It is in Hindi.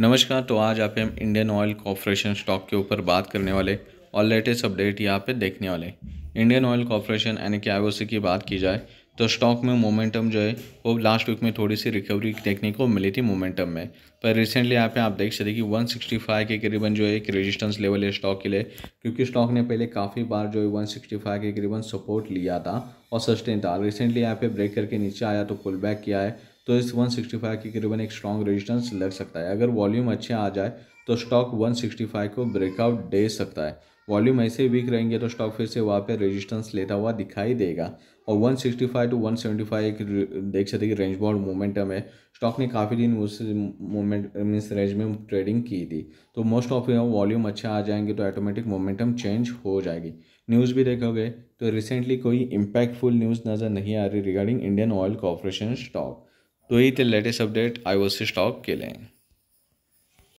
नमस्कार तो आज आप हम इंडियन ऑयल कॉरपोरेशन स्टॉक के ऊपर बात करने वाले और लेटेस्ट अपडेट यहाँ पे देखने वाले इंडियन ऑयल कॉरपोरेशन यानी कि आई की बात की जाए तो स्टॉक में मोमेंटम जो है वो लास्ट वीक में थोड़ी सी रिकवरी देखने को मिली थी मोमेंटम में पर रिसेंटली यहाँ पे आप देख सकते कि 165 के करीबन जो है एक रेजिस्टेंस लेवल है स्टॉक के लिए क्योंकि स्टॉक ने पहले काफ़ी बार जो है 165 के करीबन सपोर्ट लिया था और सस्टेन था रिसेंटली यहाँ पे ब्रेक करके नीचे आया तो पुल बैक किया है तो इस 165 के करीबन एक स्ट्रॉन्ग रेजिस्टेंस लग सकता है अगर वॉल्यूम अच्छे आ जाए तो स्टॉक 165 को ब्रेकआउट दे सकता है वॉल्यूम ऐसे वीक रहेंगे तो स्टॉक फिर से वहाँ पे रेजिस्टेंस लेता हुआ दिखाई देगा और 165 टू 175 एक देख सकते कि रेंज बाउंड मोमेंटम है स्टॉक ने काफ़ी दिन उस मोमेंट मीन्स रेंज में ट्रेडिंग की थी तो मोस्ट ऑफ वॉल्यूम अच्छा आ जाएंगे तो ऑटोमेटिक मोमेंटम चेंज हो जाएगी न्यूज़ भी देखोगे तो रिसेंटली कोई इम्पैक्टफुल न्यूज़ नज़र नहीं आ रही regarding Indian Oil Corporation stock तो ही थे latest update I O C stock लिए